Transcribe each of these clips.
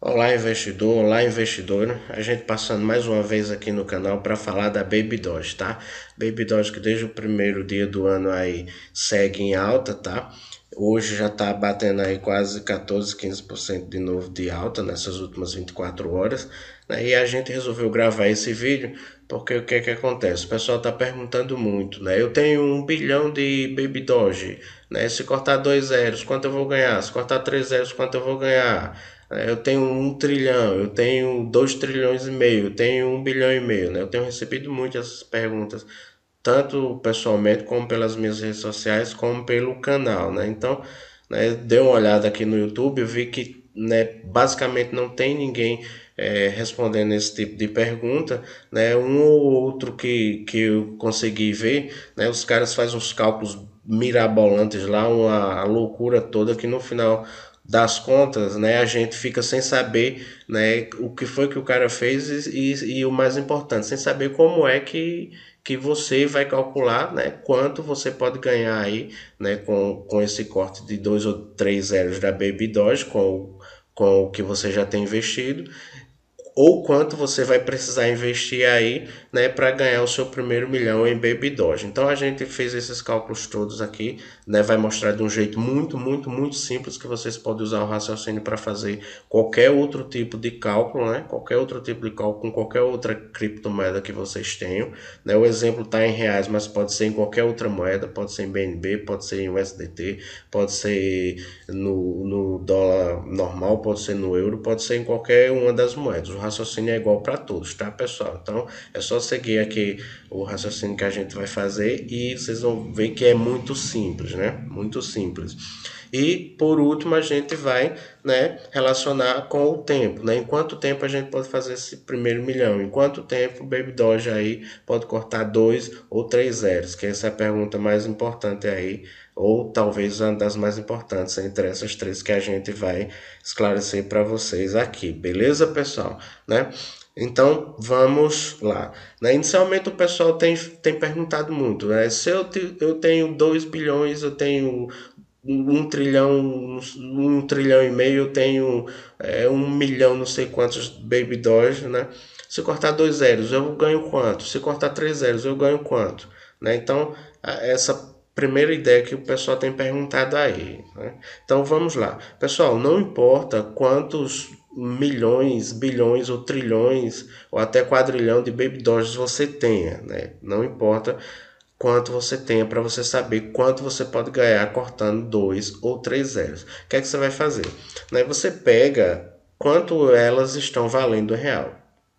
Olá investidor, olá investidora, a gente passando mais uma vez aqui no canal para falar da Baby Doge, tá? Baby Doge que desde o primeiro dia do ano aí segue em alta, tá? Hoje já tá batendo aí quase 14, 15% de novo de alta nessas últimas 24 horas, né? E a gente resolveu gravar esse vídeo porque o que é que acontece? O pessoal tá perguntando muito, né? Eu tenho um bilhão de Baby Doge, né? Se cortar dois zeros, quanto eu vou ganhar? Se cortar três zeros, quanto eu vou ganhar? É, eu tenho um trilhão, eu tenho dois trilhões e meio, eu tenho um bilhão e meio, né? Eu tenho recebido muitas perguntas, tanto pessoalmente como pelas minhas redes sociais, como pelo canal, né? Então, né, dei uma olhada aqui no YouTube, vi que né, basicamente não tem ninguém é, respondendo esse tipo de pergunta, né? Um ou outro que, que eu consegui ver, né? Os caras fazem uns cálculos mirabolantes lá, uma loucura toda que no final das contas, né, a gente fica sem saber, né, o que foi que o cara fez e, e, e o mais importante, sem saber como é que, que você vai calcular, né, quanto você pode ganhar aí, né, com, com esse corte de dois ou três zeros da Baby Doge, com com o que você já tem investido ou quanto você vai precisar investir aí, né, para ganhar o seu primeiro milhão em Baby Doge. Então a gente fez esses cálculos todos aqui, né, vai mostrar de um jeito muito, muito, muito simples que vocês podem usar o raciocínio para fazer qualquer outro tipo de cálculo, né, qualquer outro tipo de cálculo com qualquer outra criptomoeda que vocês tenham, né? O exemplo tá em reais, mas pode ser em qualquer outra moeda, pode ser em BNB, pode ser em USDT, pode ser no, no dólar normal, pode ser no euro, pode ser em qualquer uma das moedas. O raciocínio é igual para todos, tá, pessoal? Então, é só seguir aqui o raciocínio que a gente vai fazer e vocês vão ver que é muito simples, né? Muito simples. E por último, a gente vai né, relacionar com o tempo, né? Em quanto tempo a gente pode fazer esse primeiro milhão? Em quanto tempo o Baby Doge aí pode cortar dois ou três zeros? Que essa é a pergunta mais importante aí, ou talvez uma das mais importantes entre essas três que a gente vai esclarecer para vocês aqui, beleza, pessoal? Né? Então vamos lá. Né? Inicialmente o pessoal tem, tem perguntado muito: né? se eu, te, eu tenho 2 bilhões, eu tenho um trilhão, um trilhão e meio, eu tenho é, um milhão, não sei quantos baby dollars, né? Se cortar dois zeros, eu ganho quanto? Se cortar três zeros, eu ganho quanto? Né? Então, essa primeira ideia que o pessoal tem perguntado aí. Né? Então, vamos lá. Pessoal, não importa quantos milhões, bilhões ou trilhões ou até quadrilhão de baby doges você tenha, né? Não importa quanto você tem para você saber quanto você pode ganhar cortando dois ou três zeros. O que é que você vai fazer? Né, você pega quanto elas estão valendo em real.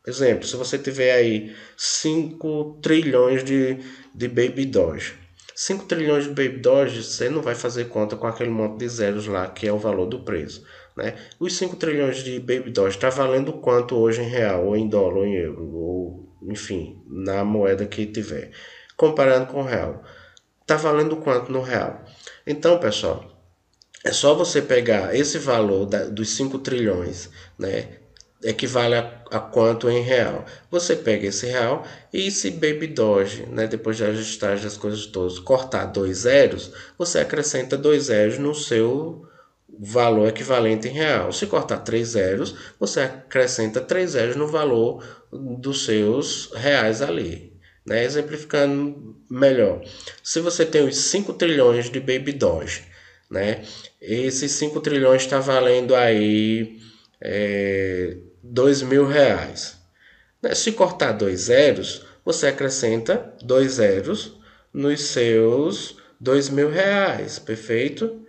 Exemplo, se você tiver aí 5 trilhões de, de Baby Doge. 5 trilhões de Baby Doge, você não vai fazer conta com aquele monte de zeros lá, que é o valor do preço. Né? Os 5 trilhões de Baby Doge está valendo quanto hoje em real, ou em dólar, ou em euro, ou enfim, na moeda que tiver comparando com o real. Está valendo quanto no real? Então, pessoal, é só você pegar esse valor da, dos 5 trilhões, né? Equivale a, a, quanto em real? Você pega esse real e se Baby Doge, né? Depois de ajustar as coisas todas, cortar dois zeros, você acrescenta dois zeros no seu valor equivalente em real. Se cortar três zeros, você acrescenta três zeros no valor dos seus reais ali, né? Exemplificando melhor, se você tem os 5 trilhões de Baby Doge, né? esses 5 trilhões está valendo aí é, 2 mil reais. Né? Se cortar dois zeros, você acrescenta dois zeros nos seus dois mil reais, perfeito?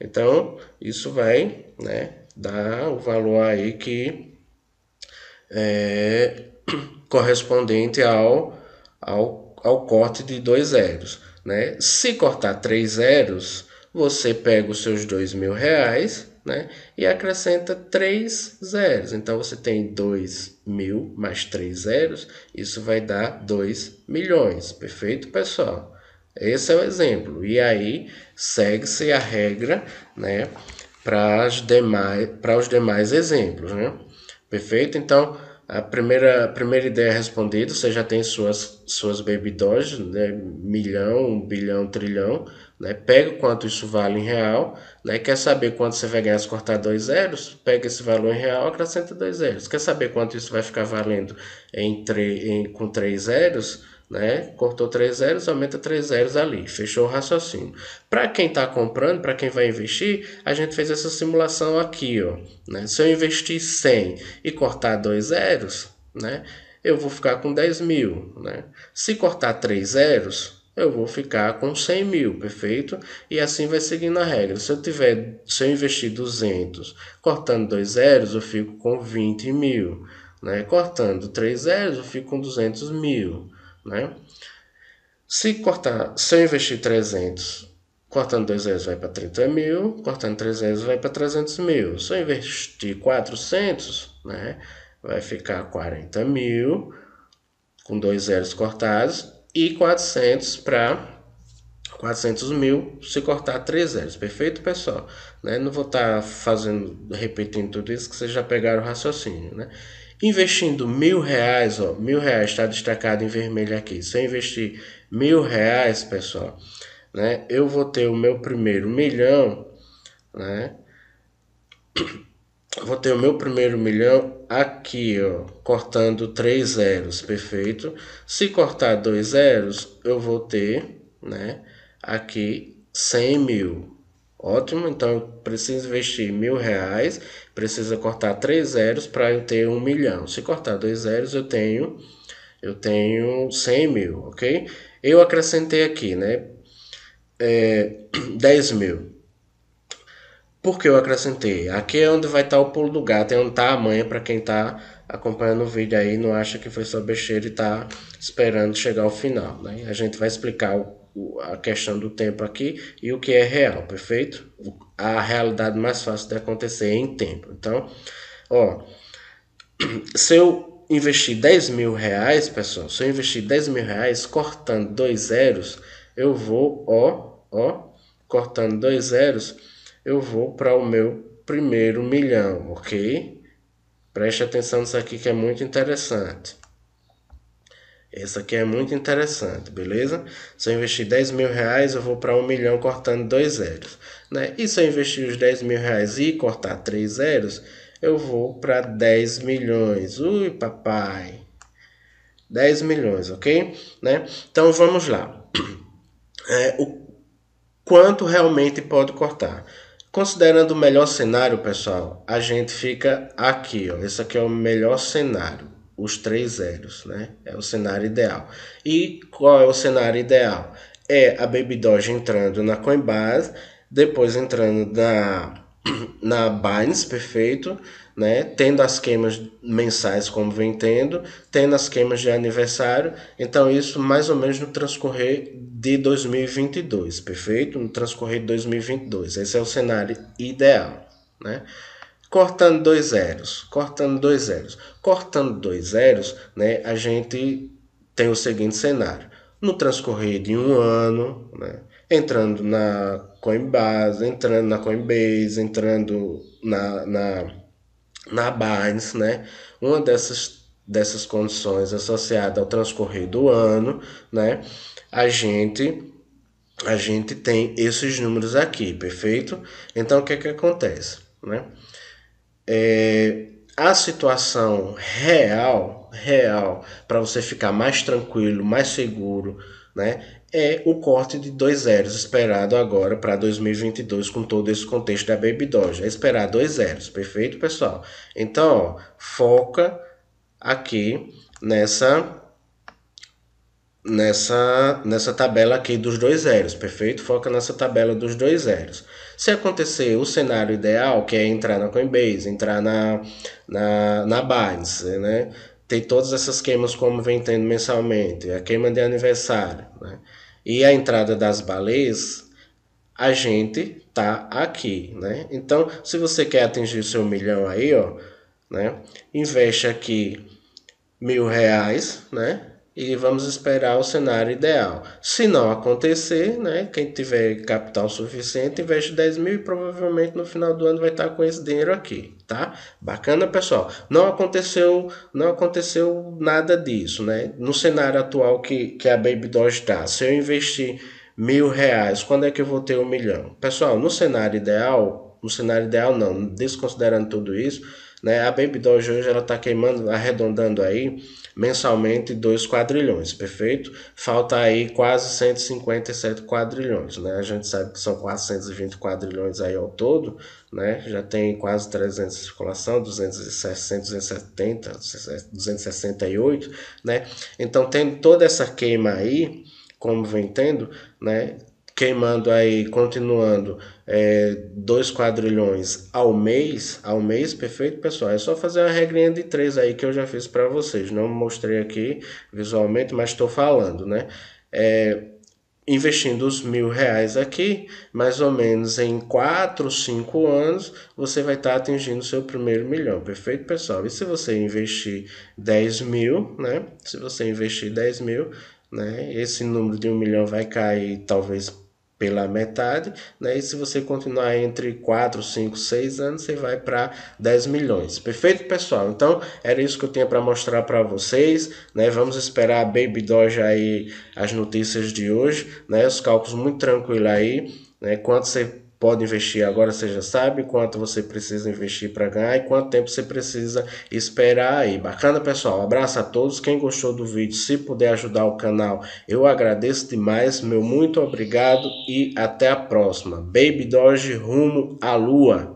Então, isso vai né, dar o valor aí que é correspondente ao ao, ao corte de dois zeros. Né? Se cortar três zeros, você pega os seus dois mil reais né? e acrescenta três zeros. Então você tem dois mil mais três zeros, isso vai dar dois milhões. Perfeito, pessoal? Esse é o exemplo. E aí segue-se a regra né, para os demais, demais exemplos. Né? Perfeito? Então. A primeira, a primeira ideia é respondida, você já tem suas, suas baby doge, né? milhão, bilhão, trilhão, né? Pega quanto isso vale em real, né? Quer saber quanto você vai ganhar se cortar dois zeros? Pega esse valor em real, acrescenta dois zeros. Quer saber quanto isso vai ficar valendo em, em com três zeros? né? Cortou três zeros, aumenta três zeros ali, fechou o raciocínio. Para quem está comprando, para quem vai investir, a gente fez essa simulação aqui, ó, né? Se eu investir 100 e cortar dois zeros, né? Eu vou ficar com 10 mil, né? Se cortar três zeros, eu vou ficar com 100 mil, perfeito? E assim vai seguindo a regra. Se eu tiver, se eu investir 200, cortando dois zeros, eu fico com 20 mil. Né? Cortando três zeros, eu fico com 200 mil. Né? Se cortar, se eu investir 300, cortando 200 vai para 30 mil, cortando 300 vai para 300 mil. Se eu investir 400, né, vai ficar 40 mil, com dois zeros cortados, e 400 para 400 mil se cortar três zeros, perfeito, pessoal? Né? Não vou estar tá fazendo, repetindo tudo isso, que vocês já pegaram o raciocínio, né? Investindo mil reais, ó, mil reais está destacado em vermelho aqui. Se eu investir mil reais, pessoal, né, eu vou ter o meu primeiro milhão, né? Vou ter o meu primeiro milhão aqui, ó, cortando três zeros, perfeito? Se cortar dois zeros, eu vou ter, né, aqui 100 mil, Ótimo, então eu preciso investir mil reais, precisa cortar três zeros para eu ter um milhão. Se cortar dois zeros, eu tenho eu tenho 100 mil, ok? Eu acrescentei aqui, né? É, 10 mil. Por que eu acrescentei? Aqui é onde vai estar tá o pulo do gato, é onde está a manha para quem está acompanhando o vídeo aí, não acha que foi só besteira e está esperando chegar ao final, né? A gente vai explicar a questão do tempo aqui e o que é real, perfeito? A realidade mais fácil de acontecer é em tempo. Então, ó, se eu investir 10 mil reais, pessoal, se eu investir 10 mil reais cortando dois zeros, eu vou, ó, ó, cortando dois zeros, eu vou para o meu primeiro milhão, ok? Preste atenção nisso aqui que é muito interessante. Essa aqui é muito interessante, beleza? Se eu investir 10 mil reais, eu vou para 1 milhão cortando dois zeros. Né? E se eu investir os 10 mil reais e cortar três zeros, eu vou para 10 milhões. Ui, papai! 10 milhões, ok? Né? Então vamos lá. É, o quanto realmente pode cortar? Considerando o melhor cenário, pessoal, a gente fica aqui. Ó. Esse aqui é o melhor cenário os três zeros, né? É o cenário ideal. E qual é o cenário ideal? É a Baby Doge entrando na Coinbase, depois entrando na na Binance, perfeito, né? Tendo as queimas mensais como vem tendo, tendo as queimas de aniversário. Então isso mais ou menos no transcorrer de 2022, perfeito? No transcorrer de 2022. Esse é o cenário ideal, né? cortando dois zeros, cortando dois zeros, cortando dois zeros, né, a gente tem o seguinte cenário. No transcorrer de um ano, né, entrando na Coinbase, entrando na Coinbase, entrando na, na, na Binance, né, uma dessas, dessas condições associada ao transcorrer do ano, né, a gente a gente tem esses números aqui, perfeito? Então o que é que acontece, né? é, a situação real, real, para você ficar mais tranquilo, mais seguro, né? É o corte de dois zeros esperado agora para 2022 com todo esse contexto da Baby Doge. É esperar dois zeros, perfeito, pessoal? Então, ó, foca aqui nessa nessa, nessa tabela aqui dos dois zeros, perfeito? Foca nessa tabela dos dois zeros. Se acontecer o cenário ideal, que é entrar na Coinbase, entrar na, na, na Binance, né? Tem todas essas queimas como vem tendo mensalmente, a queima de aniversário, né? E a entrada das baleias, a gente tá aqui, né? Então, se você quer atingir o seu milhão aí, ó, né? Investe aqui mil reais, né? e vamos esperar o cenário ideal. Se não acontecer, né, quem tiver capital suficiente investe 10 mil e provavelmente no final do ano vai estar com esse dinheiro aqui, tá? Bacana, pessoal. Não aconteceu, não aconteceu nada disso, né? No cenário atual que, que a Baby Doge está, se eu investir mil reais, quando é que eu vou ter um milhão? Pessoal, no cenário ideal, no cenário ideal não, desconsiderando tudo isso, né? A Baby Doge hoje ela está queimando, arredondando aí mensalmente 2 quadrilhões, perfeito? Falta aí quase 157 quadrilhões, né? A gente sabe que são 420 quadrilhões aí ao todo, né? Já tem quase 300 em circulação, 270, 268, né? Então, tendo toda essa queima aí, como vem tendo, né? queimando aí, continuando, é, dois quadrilhões ao mês, ao mês, perfeito, pessoal? É só fazer uma regrinha de três aí que eu já fiz para vocês. Não mostrei aqui visualmente, mas estou falando, né? É, investindo os mil reais aqui, mais ou menos em quatro cinco anos, você vai estar tá atingindo seu primeiro milhão, perfeito, pessoal? E se você investir 10 mil, né? Se você investir 10 mil, né? Esse número de um milhão vai cair talvez pela metade, né? E se você continuar entre 4, 5, 6 anos, você vai para 10 milhões. Perfeito, pessoal? Então, era isso que eu tinha para mostrar para vocês, né? Vamos esperar a Baby Doge aí as notícias de hoje, né? Os cálculos muito tranquilo aí, né? Quanto você pode investir agora, você já sabe quanto você precisa investir para ganhar e quanto tempo você precisa esperar aí. Bacana, pessoal? Abraço a todos. Quem gostou do vídeo, se puder ajudar o canal, eu agradeço demais. Meu muito obrigado e até a próxima. Baby Doge rumo à lua.